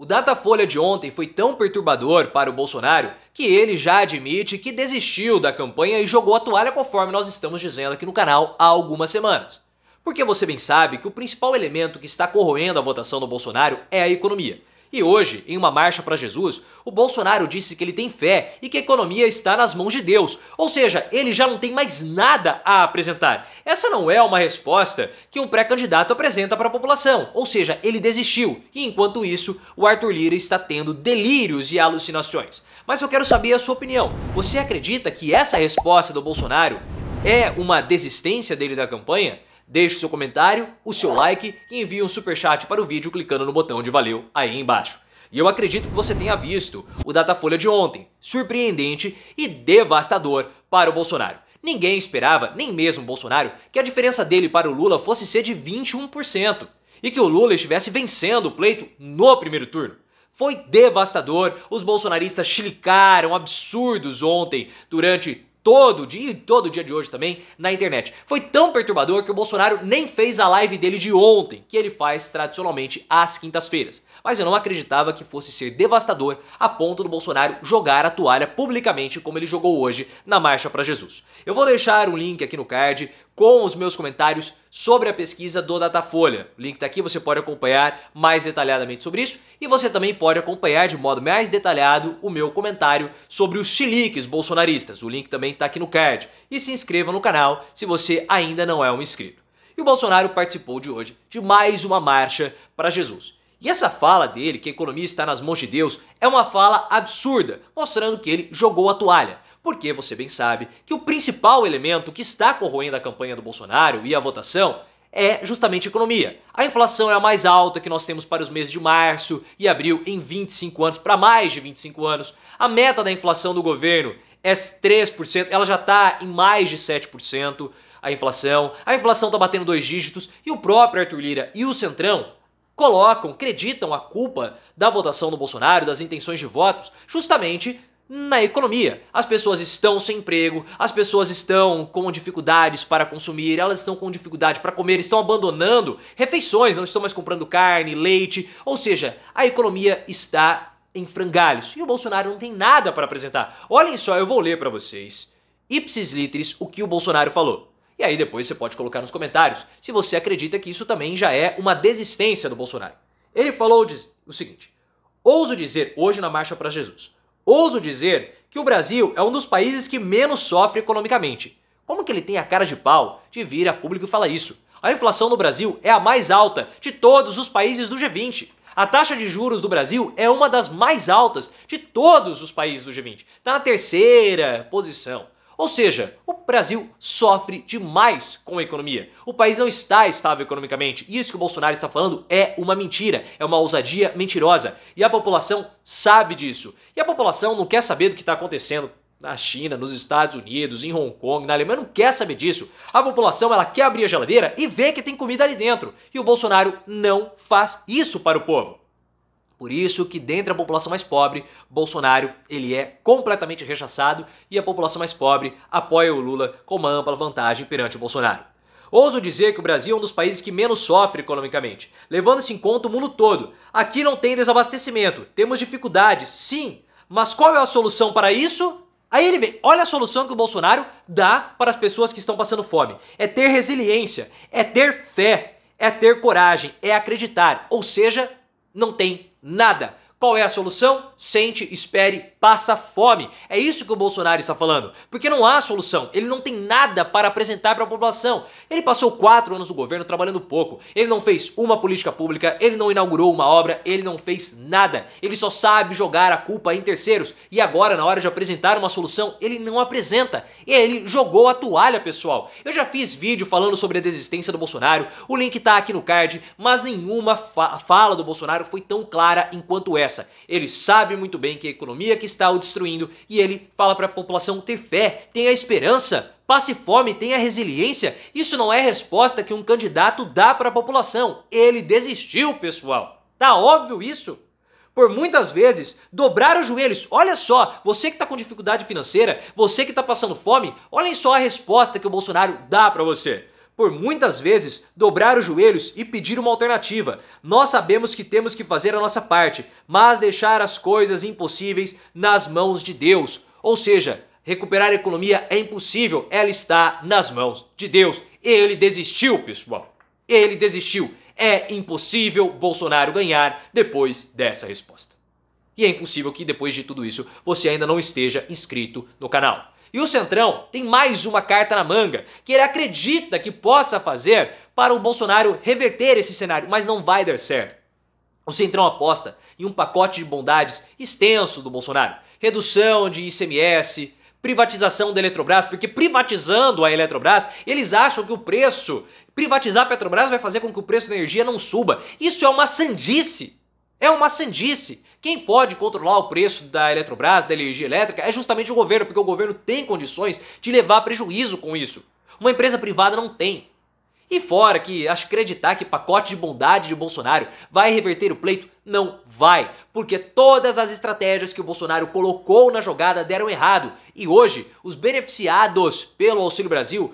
O Datafolha de ontem foi tão perturbador para o Bolsonaro que ele já admite que desistiu da campanha e jogou a toalha conforme nós estamos dizendo aqui no canal há algumas semanas. Porque você bem sabe que o principal elemento que está corroendo a votação do Bolsonaro é a economia. E hoje, em uma marcha para Jesus, o Bolsonaro disse que ele tem fé e que a economia está nas mãos de Deus, ou seja, ele já não tem mais nada a apresentar. Essa não é uma resposta que um pré-candidato apresenta para a população, ou seja, ele desistiu. E enquanto isso, o Arthur Lira está tendo delírios e alucinações. Mas eu quero saber a sua opinião. Você acredita que essa resposta do Bolsonaro é uma desistência dele da campanha? Deixe seu comentário, o seu like e envie um super chat para o vídeo clicando no botão de valeu aí embaixo. E eu acredito que você tenha visto o Datafolha de ontem, surpreendente e devastador para o Bolsonaro. Ninguém esperava, nem mesmo Bolsonaro, que a diferença dele para o Lula fosse ser de 21% e que o Lula estivesse vencendo o pleito no primeiro turno. Foi devastador, os bolsonaristas chilicaram absurdos ontem durante todo dia e todo dia de hoje também na internet. Foi tão perturbador que o Bolsonaro nem fez a live dele de ontem, que ele faz tradicionalmente às quintas-feiras mas eu não acreditava que fosse ser devastador a ponto do Bolsonaro jogar a toalha publicamente como ele jogou hoje na Marcha para Jesus. Eu vou deixar um link aqui no card com os meus comentários sobre a pesquisa do Datafolha. O link está aqui, você pode acompanhar mais detalhadamente sobre isso e você também pode acompanhar de modo mais detalhado o meu comentário sobre os chiliques bolsonaristas. O link também está aqui no card. E se inscreva no canal se você ainda não é um inscrito. E o Bolsonaro participou de hoje de mais uma marcha para Jesus. E essa fala dele, que a economia está nas mãos de Deus, é uma fala absurda, mostrando que ele jogou a toalha. Porque você bem sabe que o principal elemento que está corroendo a campanha do Bolsonaro e a votação é justamente a economia. A inflação é a mais alta que nós temos para os meses de março e abril em 25 anos, para mais de 25 anos. A meta da inflação do governo é 3%, ela já está em mais de 7% a inflação. A inflação está batendo dois dígitos e o próprio Arthur Lira e o Centrão colocam, acreditam a culpa da votação do Bolsonaro, das intenções de votos, justamente na economia. As pessoas estão sem emprego, as pessoas estão com dificuldades para consumir, elas estão com dificuldade para comer, estão abandonando refeições, não estão mais comprando carne, leite, ou seja, a economia está em frangalhos. E o Bolsonaro não tem nada para apresentar. Olhem só, eu vou ler para vocês. Ipsis literis, o que o Bolsonaro falou. E aí depois você pode colocar nos comentários se você acredita que isso também já é uma desistência do Bolsonaro. Ele falou o seguinte: ouso dizer hoje na Marcha para Jesus, ouso dizer que o Brasil é um dos países que menos sofre economicamente. Como que ele tem a cara de pau de vir a público e falar isso? A inflação no Brasil é a mais alta de todos os países do G20. A taxa de juros do Brasil é uma das mais altas de todos os países do G20. Está na terceira posição. Ou seja, o Brasil sofre demais com a economia. O país não está estável economicamente. E Isso que o Bolsonaro está falando é uma mentira, é uma ousadia mentirosa. E a população sabe disso. E a população não quer saber do que está acontecendo na China, nos Estados Unidos, em Hong Kong, na Alemanha, não quer saber disso. A população ela quer abrir a geladeira e ver que tem comida ali dentro. E o Bolsonaro não faz isso para o povo. Por isso que dentre a população mais pobre, Bolsonaro ele é completamente rechaçado e a população mais pobre apoia o Lula com uma ampla vantagem perante o Bolsonaro. Ouso dizer que o Brasil é um dos países que menos sofre economicamente, levando-se em conta o mundo todo. Aqui não tem desabastecimento, temos dificuldades, sim, mas qual é a solução para isso? Aí ele vem, olha a solução que o Bolsonaro dá para as pessoas que estão passando fome. É ter resiliência, é ter fé, é ter coragem, é acreditar, ou seja, não tem nada. Qual é a solução? Sente, espere, passa fome. É isso que o Bolsonaro está falando. Porque não há solução. Ele não tem nada para apresentar para a população. Ele passou quatro anos no governo trabalhando pouco. Ele não fez uma política pública, ele não inaugurou uma obra, ele não fez nada. Ele só sabe jogar a culpa em terceiros. E agora, na hora de apresentar uma solução, ele não apresenta. Ele jogou a toalha, pessoal. Eu já fiz vídeo falando sobre a desistência do Bolsonaro. O link está aqui no card. Mas nenhuma fa fala do Bolsonaro foi tão clara enquanto essa. Ele sabe muito bem que a economia que está o destruindo e ele fala para a população ter fé, tenha esperança, passe fome, tenha resiliência. Isso não é resposta que um candidato dá para a população. Ele desistiu, pessoal. Tá óbvio isso? por muitas vezes dobrar os joelhos. Olha só, você que está com dificuldade financeira, você que está passando fome, olhem só a resposta que o Bolsonaro dá para você por muitas vezes dobrar os joelhos e pedir uma alternativa. Nós sabemos que temos que fazer a nossa parte, mas deixar as coisas impossíveis nas mãos de Deus. Ou seja, recuperar a economia é impossível, ela está nas mãos de Deus. Ele desistiu, pessoal. Ele desistiu. É impossível Bolsonaro ganhar depois dessa resposta. E é impossível que depois de tudo isso você ainda não esteja inscrito no canal. E o Centrão tem mais uma carta na manga que ele acredita que possa fazer para o Bolsonaro reverter esse cenário, mas não vai dar certo. O Centrão aposta em um pacote de bondades extenso do Bolsonaro: redução de ICMS, privatização da Eletrobras, porque privatizando a Eletrobras, eles acham que o preço, privatizar a Petrobras vai fazer com que o preço da energia não suba. Isso é uma sandice. É uma sandice. Quem pode controlar o preço da Eletrobras, da energia elétrica, é justamente o governo, porque o governo tem condições de levar prejuízo com isso. Uma empresa privada não tem. E fora que acreditar que pacote de bondade de Bolsonaro vai reverter o pleito, não vai, porque todas as estratégias que o Bolsonaro colocou na jogada deram errado. E hoje, os beneficiados pelo Auxílio Brasil,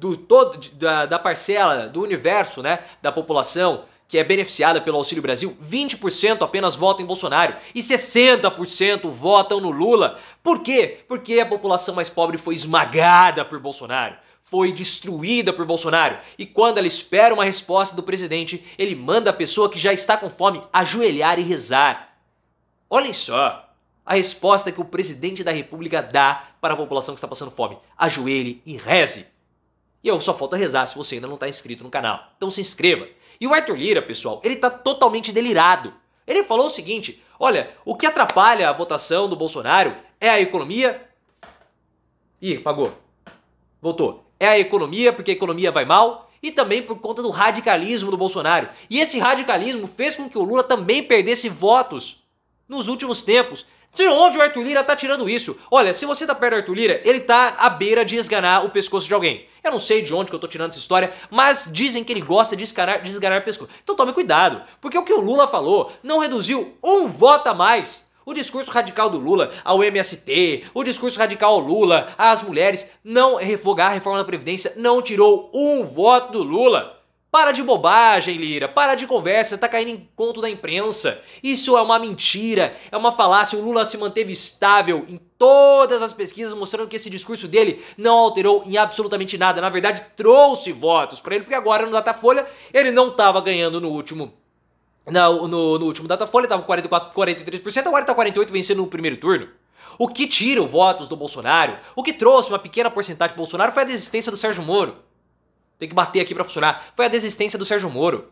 do todo da, da parcela do universo, né, da população que é beneficiada pelo Auxílio Brasil, 20% apenas votam em Bolsonaro e 60% votam no Lula. Por quê? Porque a população mais pobre foi esmagada por Bolsonaro foi destruída por Bolsonaro. E quando ela espera uma resposta do presidente, ele manda a pessoa que já está com fome ajoelhar e rezar. Olhem só a resposta que o presidente da República dá para a população que está passando fome: ajoelhe e reze. E eu só falta rezar se você ainda não está inscrito no canal. Então se inscreva. E o Arthur Lira, pessoal, ele tá totalmente delirado. Ele falou o seguinte: olha, o que atrapalha a votação do Bolsonaro é a economia. Ih, pagou. Voltou. É a economia, porque a economia vai mal, e também por conta do radicalismo do Bolsonaro. E esse radicalismo fez com que o Lula também perdesse votos nos últimos tempos. De onde o Arthur Lira tá tirando isso? Olha, se você tá perto do Arthur Lira, ele tá à beira de esganar o pescoço de alguém. Eu não sei de onde que eu tô tirando essa história, mas dizem que ele gosta de esganar, de esganar o pescoço. Então tome cuidado, porque o que o Lula falou não reduziu um voto a mais o discurso radical do Lula ao MST, o discurso radical ao Lula, às mulheres, não refogar a reforma da Previdência, não tirou um voto do Lula. Para de bobagem, Lira. Para de conversa, tá caindo em conto da imprensa. Isso é uma mentira, é uma falácia. O Lula se manteve estável em todas as pesquisas, mostrando que esse discurso dele não alterou em absolutamente nada. Na verdade, trouxe votos para ele, porque agora no Datafolha ele não estava ganhando no último no, no, no último Datafolha, estava 44, 43%, agora está 48% vencendo no primeiro turno. O que tira os votos do Bolsonaro, o que trouxe uma pequena porcentagem do Bolsonaro foi a desistência do Sérgio Moro. Tem que bater aqui para funcionar. Foi a desistência do Sérgio Moro.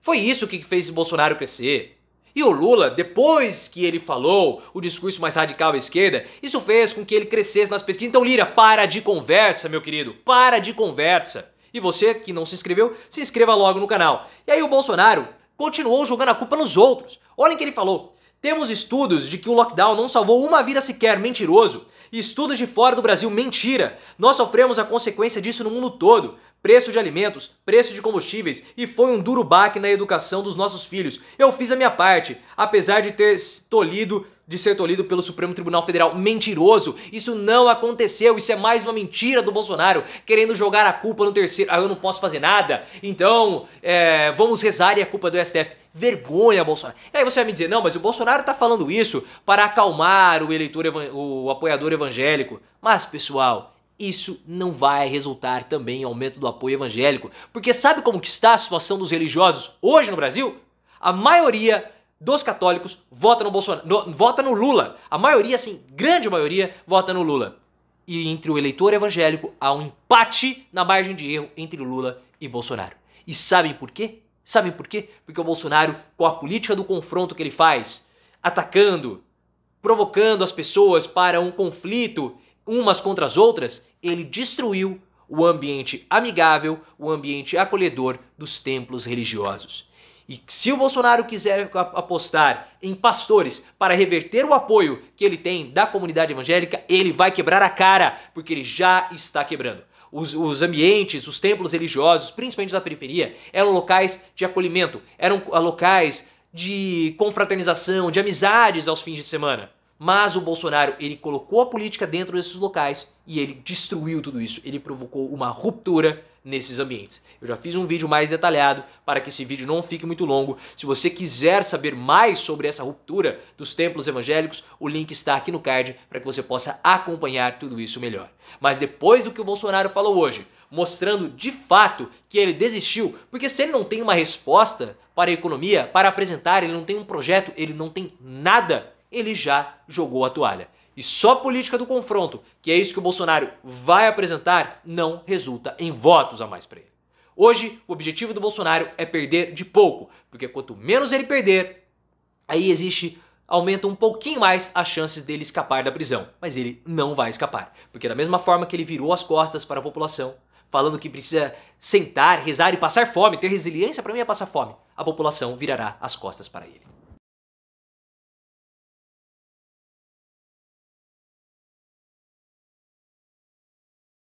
Foi isso que fez Bolsonaro crescer. E o Lula, depois que ele falou o discurso mais radical à esquerda, isso fez com que ele crescesse nas pesquisas. Então, Lira, para de conversa, meu querido. Para de conversa. E você que não se inscreveu, se inscreva logo no canal. E aí o Bolsonaro continuou jogando a culpa nos outros. Olhem o que ele falou. Temos estudos de que o lockdown não salvou uma vida sequer, mentiroso. Estudos de fora do Brasil, mentira. Nós sofremos a consequência disso no mundo todo preço de alimentos, preço de combustíveis e foi um duro baque na educação dos nossos filhos. Eu fiz a minha parte, apesar de ter tolhido de ser tolhido pelo Supremo Tribunal Federal. Mentiroso! Isso não aconteceu, isso é mais uma mentira do Bolsonaro, querendo jogar a culpa no terceiro. Ah, eu não posso fazer nada, então é, vamos rezar e a culpa é do STF. Vergonha, Bolsonaro. E aí você vai me dizer, não, mas o Bolsonaro tá falando isso para acalmar o eleitor, o apoiador evangélico. Mas, pessoal, isso não vai resultar também em aumento do apoio evangélico. Porque sabe como que está a situação dos religiosos hoje no Brasil? A maioria dos católicos vota no Bolsonaro, no, vota no Lula. A maioria, assim, grande maioria vota no Lula. E entre o eleitor evangélico há um empate na margem de erro entre Lula e Bolsonaro. E sabem por quê? Sabem por quê? Porque o Bolsonaro, com a política do confronto que ele faz, atacando, provocando as pessoas para um conflito umas contra as outras, ele destruiu o ambiente amigável, o ambiente acolhedor dos templos religiosos. E se o Bolsonaro quiser apostar em pastores para reverter o apoio que ele tem da comunidade evangélica, ele vai quebrar a cara, porque ele já está quebrando. Os, os, ambientes, os templos religiosos, principalmente da periferia, eram locais de acolhimento, eram locais de confraternização, de amizades aos fins de semana. Mas o Bolsonaro, ele colocou a política dentro desses locais e ele destruiu tudo isso. Ele provocou uma ruptura nesses ambientes. Eu já fiz um vídeo mais detalhado para que esse vídeo não fique muito longo. Se você quiser saber mais sobre essa ruptura dos templos evangélicos, o link está aqui no card para que você possa acompanhar tudo isso melhor. Mas depois do que o Bolsonaro falou hoje, mostrando de fato que ele desistiu, porque se ele não tem uma resposta para a economia, para apresentar, ele não tem um projeto, ele não tem nada ele já jogou a toalha. E só a política do confronto, que é isso que o Bolsonaro vai apresentar, não resulta em votos a mais para ele. Hoje, o objetivo do Bolsonaro é perder de pouco, porque quanto menos ele perder, aí existe aumenta um pouquinho mais as chances dele escapar da prisão, mas ele não vai escapar, porque da mesma forma que ele virou as costas para a população, falando que precisa sentar, rezar e passar fome, ter resiliência para mim é passar fome, a população virará as costas para ele.